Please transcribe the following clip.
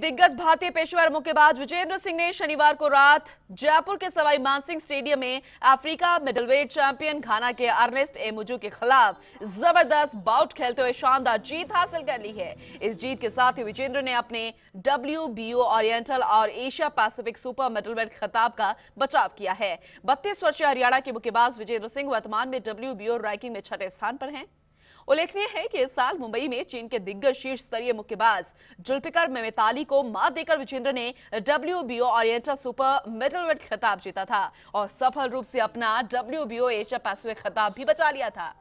दिग्गज भारतीय पेशेवर मुक्केबाज विजेंद्र सिंह ने शनिवार को रात जयपुर के सवाई मानसिंह स्टेडियम में अफ्रीका मिडलवेट चैंपियन घाना के अर्नेस्ट एमुजू के खिलाफ जबरदस्त बाउट खेलते हुए शानदार जीत हासिल कर ली है इस जीत के साथ ही विजेंद्र ने अपने डब्ल्यू ओरिएंटल और एशिया पैसिफिक सुपर मिडलवेट खिताब का बचाव किया है बत्तीस वर्षीय हरियाणा के मुक्केबाज विजेंद्र सिंह वर्तमान में डब्ल्यू रैंकिंग में छठे स्थान पर है उल्लेखनीय है कि इस साल मुंबई में चीन के दिग्गज शीर्ष स्तरीय मुक्केबाज जुल्फिकर मेमेताली को मात देकर विजेंद्र ने डब्ल्यू ओरिएंटल सुपर मिडलवेट खिताब जीता था और सफल रूप से अपना डब्ल्यू बी खिताब भी बचा लिया था